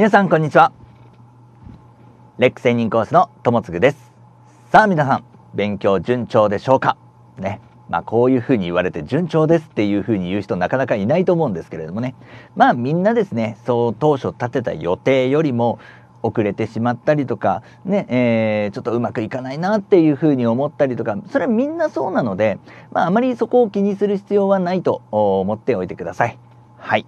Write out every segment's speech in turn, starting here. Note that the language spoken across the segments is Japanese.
皆さんこんにちはレック専任講師の友もですさあ皆さん勉強順調でしょうかねまあこういうふうに言われて順調ですっていうふうに言う人なかなかいないと思うんですけれどもねまあみんなですねそう当初立てた予定よりも遅れてしまったりとかね、えー、ちょっとうまくいかないなっていうふうに思ったりとかそれはみんなそうなので、まあ、あまりそこを気にする必要はないと思っておいてください。はい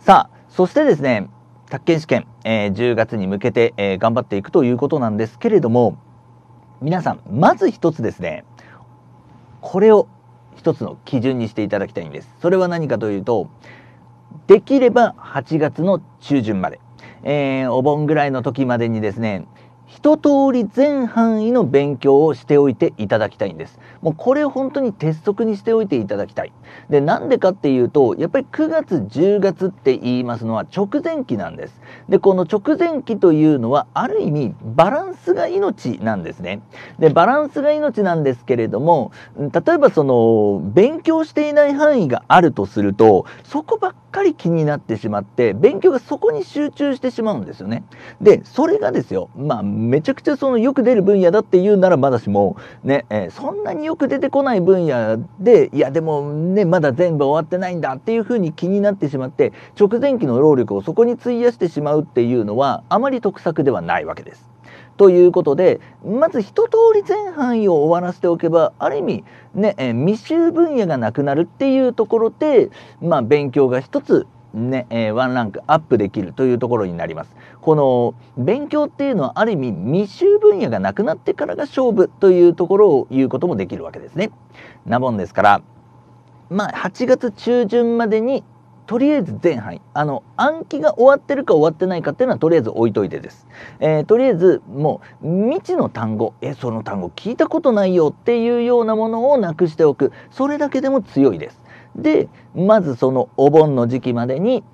さあそしてですね宅建試験、えー、10月に向けて、えー、頑張っていくということなんですけれども皆さんまず一つですねこれを一つの基準にしていただきたいんですそれは何かというとできれば8月の中旬まで、えー、お盆ぐらいの時までにですね一通り全範囲の勉強をしておいていただきたいんですもうこれ本当に鉄則にしておいていただきたい。で、なんでかっていうと、やっぱり9月、10月って言いますのは直前期なんです。で、この直前期というのは、ある意味バランスが命なんですね。で、バランスが命なんですけれども、例えばその、勉強していない範囲があるとすると、そこばっかり気になってしまって、勉強がそこに集中してしまうんですよね。で、それがですよ、まあ、めちゃくちゃそのよく出る分野だっていうならまだしも、ね、えー、そんなによく出てこない分野でいやでもねまだ全部終わってないんだっていうふうに気になってしまって直前期の労力をそこに費やしてしまうっていうのはあまり得策ではないわけです。ということでまず一通り全範囲を終わらせておけばある意味ね、え未就分野がなくなるっていうところで、まあ、勉強が一つね、えー、ワンランクアップできるというところになります。この勉強っていうのはある意味未就分野がなくなってからが勝負というところを言うこともできるわけですね。なもんですから、まあ、8月中旬までにとりあえず前半あの暗記が終わってるか終わってないかっていうのはとりあえず置いといてです、えー、とりあえずもう未知の単語えその単語聞いたことないよっていうようなものをなくしておくそれだけでも強いですでまずそのお盆の時期までに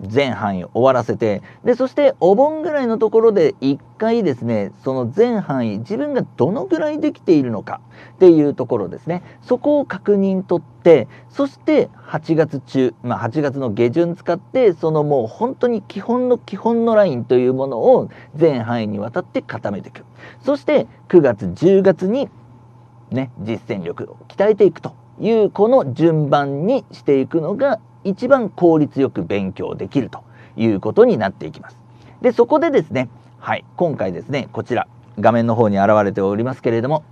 全範囲終わらせてでそしてお盆ぐらいのところで1回ですねその全範囲自分がどのぐらいできているのかっていうところですねそこを確認取ってそして8月中、まあ、8月の下旬使ってそのもう本当に基本の基本のラインというものを全範囲にわたって固めていくそして9月10月にね実践力を鍛えていくというこの順番にしていくのが一番効率よく勉強できるということになっていきます。でそこでですねはい今回ですねこちら画面の方に現れておりますけれども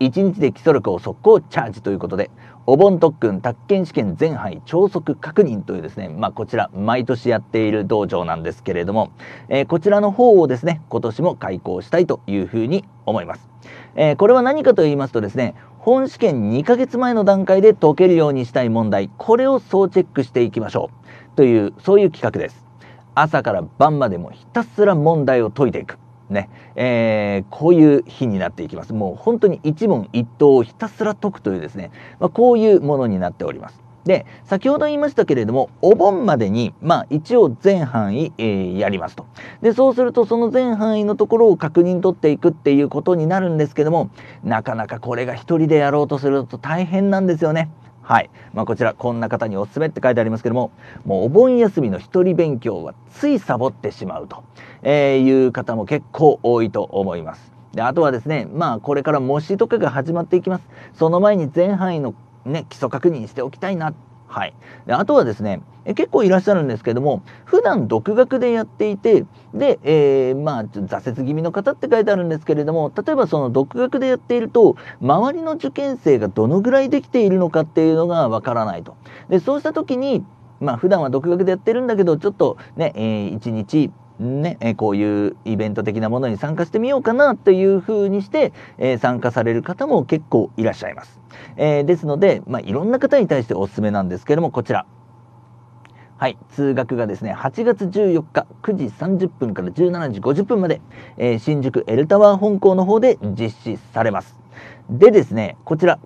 1日で基礎力を速攻チャージということでお盆特訓宅建試験全杯超速確認というですね、まあ、こちら毎年やっている道場なんですけれども、えー、こちらの方をですね今年も開講したいというふうに思います、えー、これは何かと言いますとですね本試験2ヶ月前の段階で解けるようにしたい問題、これを総チェックしていきましょう。という、そういう企画です。朝から晩までもひたすら問題を解いていく。ね、えー、こういう日になっていきます。もう本当に一問一答をひたすら解くというですね、まあ、こういうものになっております。で先ほど言いましたけれどもお盆までに、まあ、一応全範囲、えー、やりますとでそうするとその全範囲のところを確認取っていくっていうことになるんですけどもなかなかこれが一人でやろうとすると大変なんですよね。はい。まあ、こちら、こんな方におすすめって書いてありますけども、もうお盆休みの一人勉強はついサボってしまうと、えー、いう方も結構多いと思います。であとはですね、まあこれから模試とかが始まっていきます。その前に全範囲のね、基礎確認しておきたいな。はい、であとはですねえ結構いらっしゃるんですけども普段独学でやっていてで、えー、まあ挫折気味の方って書いてあるんですけれども例えばその独学でやっていると周りの受験生がどのぐらいできているのかっていうのがわからないとでそうした時にまあ普段は独学でやってるんだけどちょっとね、えー、1日ね、えこういうイベント的なものに参加してみようかなというふうにして、え参加される方も結構いらっしゃいます。えですので、まあ、いろんな方に対しておすすめなんですけども、こちら。はい、通学がですね、8月14日9時30分から17時50分まで、えー、新宿エルタワー本校の方で実施されます。でですね、こちら、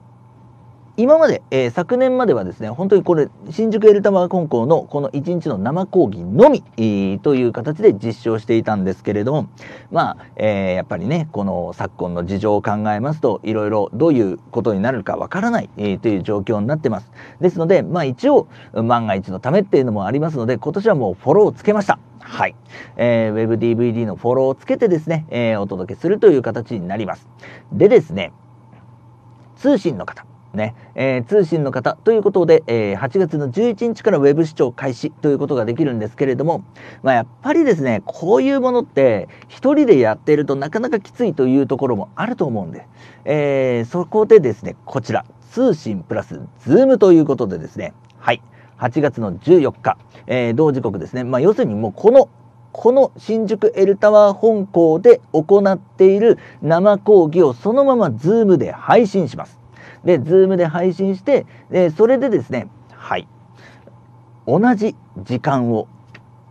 今まで、えー、昨年まではですね、本当にこれ、新宿エルタマコンコのこの1日の生講義のみ、えー、という形で実証していたんですけれども、まあ、えー、やっぱりね、この昨今の事情を考えますと、いろいろどういうことになるかわからない、えという状況になってます。ですので、まあ一応、万が一のためっていうのもありますので、今年はもうフォローをつけました。はい。えー、WebDVD のフォローをつけてですね、えお届けするという形になります。でですね、通信の方。ね、えー、通信の方ということで、えー、8月の11日からウェブ視聴開始ということができるんですけれども、まあ、やっぱりですね、こういうものって1人でやっているとなかなかきついというところもあると思うんで、えー、そこでですね、こちら、通信プラスズームということでですね、はい、8月の14日、えー、同時刻ですね、まあ、要するにもうこのこの新宿 L タワー本校で行っている生講義をそのままズームで配信します。で、ズームで配信して、でそれでですね、はい、同じ時間を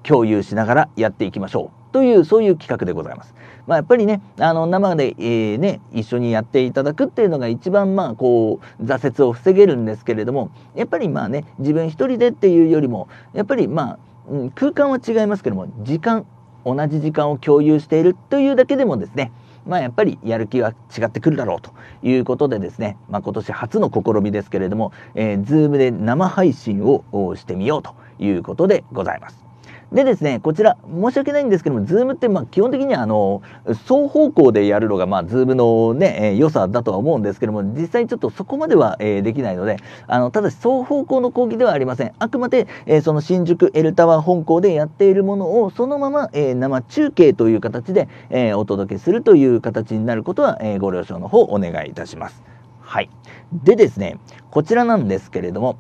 共有しながらやっていきましょうというそういう企画でございます。まあ、やっぱりねあの生で、えー、ね、一緒にやっていただくっていうのが一番まあこう挫折を防げるんですけれどもやっぱりまあね自分一人でっていうよりもやっぱりまあ、うん、空間は違いますけども時間同じ時間を共有しているというだけでもですねまあ、やっぱりやる気は違ってくるだろうということでですね、まあ、今年初の試みですけれども、えー、Zoom で生配信をしてみようということでございます。でですね、こちら、申し訳ないんですけども、ズームって、まあ、基本的には、あの、双方向でやるのが、まあ、ズームのね、え良さだとは思うんですけども、実際ちょっとそこまでは、えー、できないので、あの、ただし、双方向の講義ではありません。あくまで、えー、その新宿エルタワー本校でやっているものを、そのまま、えー、生中継という形で、えお届けするという形になることは、えご了承の方、お願いいたします。はい。でですね、こちらなんですけれども、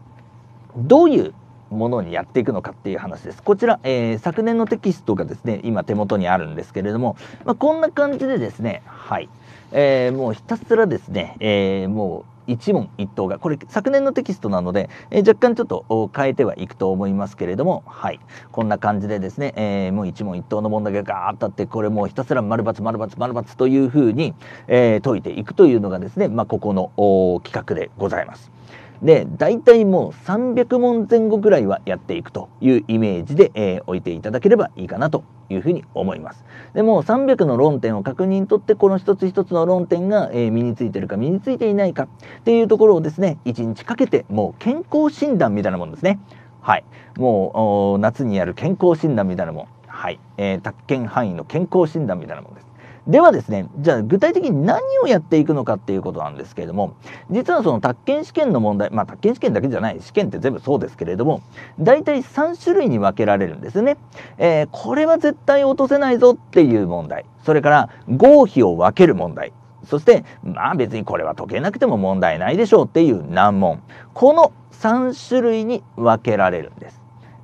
どういうものにやっていくのかっていう話です。こちら、えー、昨年のテキストがですね、今手元にあるんですけれども、まあ、こんな感じでですね、はい。えー、もうひたすらですね、えー、もう一問一答が、これ昨年のテキストなので、えー、若干ちょっと変えてはいくと思いますけれども、はい。こんな感じでですね、えもう一問一答の問題がガーッとあって、これもうひたすら丸×丸×丸×というふうに、え解いていくというのがですね、まあ、ここの企画でございます。で大体もう300問前後ぐらいはやっていくというイメージで、えー、置いていただければいいかなというふうに思います。でも300の論点を確認とってこの一つ一つの論点が、えー、身についてるか身についていないかっていうところをですね1日かけてもう健康診断みたいなもんですね。はい、もう夏にやる健康診断みたいなもん、はいえー、宅建範囲の健康診断みたいなもんです。ではですね、じゃあ具体的に何をやっていくのかっていうことなんですけれども、実はその宅建試験の問題、まあ宅建試験だけじゃない、試験って全部そうですけれども、大体3種類に分けられるんですね。えー、これは絶対落とせないぞっていう問題、それから合否を分ける問題、そして、まあ別にこれは解けなくても問題ないでしょうっていう難問。この3種類に分けられるんです。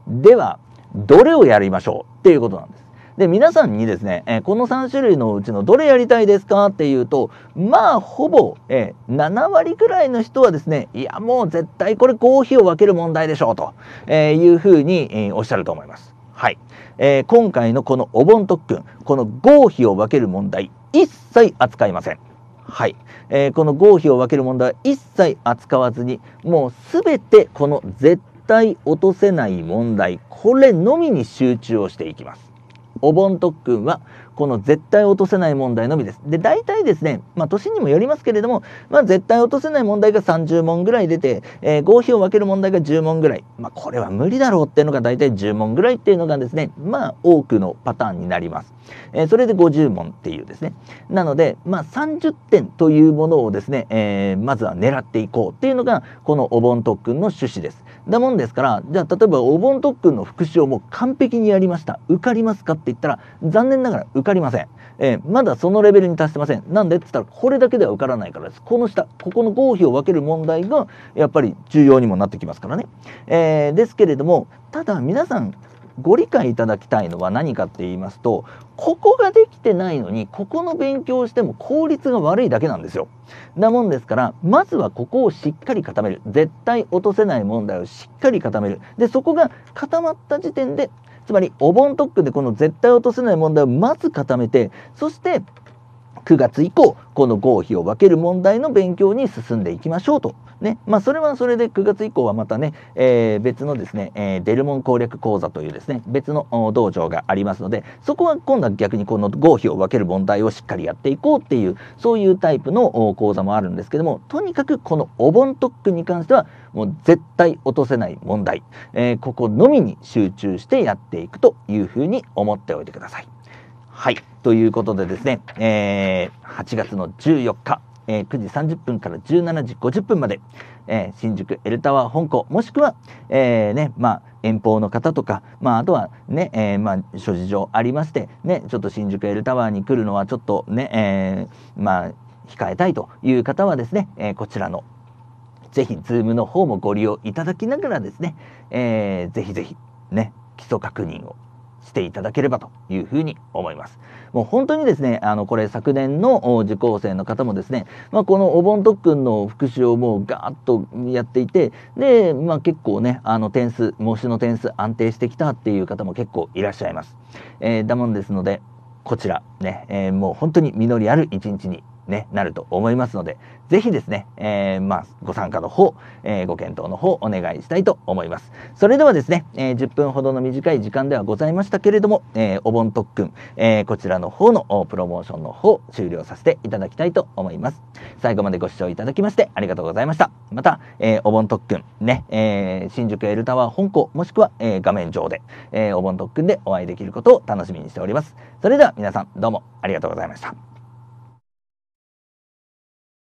では、どれをやりましょうっていうことなんです。で皆さんにですね、えこの3種類のうちのどれやりたいですかっていうとまあほぼ、え7割くらいの人はですねいやもう絶対これ合否を分ける問題でしょうと、えいうふうに、えおっしゃると思います。はい、えー、今回のこのお盆特訓この合否を分ける問題一切扱いません。はい、えー、この合否を分ける問題は一切扱わずにもう全てこの絶対落とせない問題これのみに集中をしていきます。お盆特訓はこの絶対落とせない問題のみです。で、大体ですね、まあ、年にもよりますけれども、まあ、絶対落とせない問題が30問ぐらい出て、えー、合否を分ける問題が10問ぐらい。まあ、これは無理だろうっていうのが大体10問ぐらいっていうのがですね、まあ、多くのパターンになります。えー、それで50問っていうですね。なので、まあ、30点というものをですね、えー、まずは狙っていこうっていうのが、このお盆特訓の趣旨です。だもんですから、じゃあ、例えばお盆特訓の復習をもう完璧にやりました。受かりますかって言ったら、残念ながら受かかりません。えー、まだそのレベルに達してません。なんでって言ったら、これだけでは受からないからです。この下、ここの合否を分ける問題が、やっぱり重要にもなってきますからね。えー、ですけれども、ただ皆さん、ご理解いただきたいのは何かって言いますとここができてないのにここの勉強をしても効率が悪いだけなんですよ。なもんですからまずはここをしっかり固める絶対落とせない問題をしっかり固めるでそこが固まった時点でつまりお盆特区でこの絶対落とせない問題をまず固めてそして9月以降この合否を分ける問題の勉強に進んでいきましょうと。ねまあ、それはそれで9月以降はまたね、えー、別のですね、えー、デルモン攻略講座というですね別の道場がありますのでそこは今度は逆にこの合否を分ける問題をしっかりやっていこうっていうそういうタイプの講座もあるんですけどもとにかくこのお盆特訓に関してはもう絶対落とせない問題、えー、ここのみに集中してやっていくというふうに思っておいてください。はい。ということでですね、えー、8月の14日、えー、9時30分から17時50分まで、えー、新宿エルタワー本校、もしくは、えー、ね、まあ、遠方の方とか、まあ、あとはね、えー、まあ、諸事情ありまして、ね、ちょっと新宿エルタワーに来るのはちょっとね、えー、まあ、控えたいという方はですね、えー、こちらのぜひ、ズームの方もご利用いただきながらですね、えー、ぜひぜひ、ね、基礎確認をしていただければというふうに思います。もう本当にですね、あの、これ昨年の受講生の方もですね、まあ、このお盆特訓の復習をもうガーッとやっていて、で、まあ、結構ね、あの点数、模試の点数安定してきたっていう方も結構いらっしゃいます。えー、だもんですので、こちらね、えー、もう本当に実りある一日にね、なると思いますので、ぜひですね、えー、まあ、ご参加の方、えー、ご検討の方お願いしたいと思います。それではですね、えー、10分ほどの短い時間ではございましたけれども、えー、お盆特訓、えー、こちらの方のプロモーションの方、終了させていただきたいと思います。最後までご視聴いただきましてありがとうございました。また、えー、お盆特訓、ね、えー、新宿エルタワー本校、もしくは、えー、画面上で、えー、お盆特訓でお会いできることを楽しみにしております。それでは皆さんどうもありがとうございました。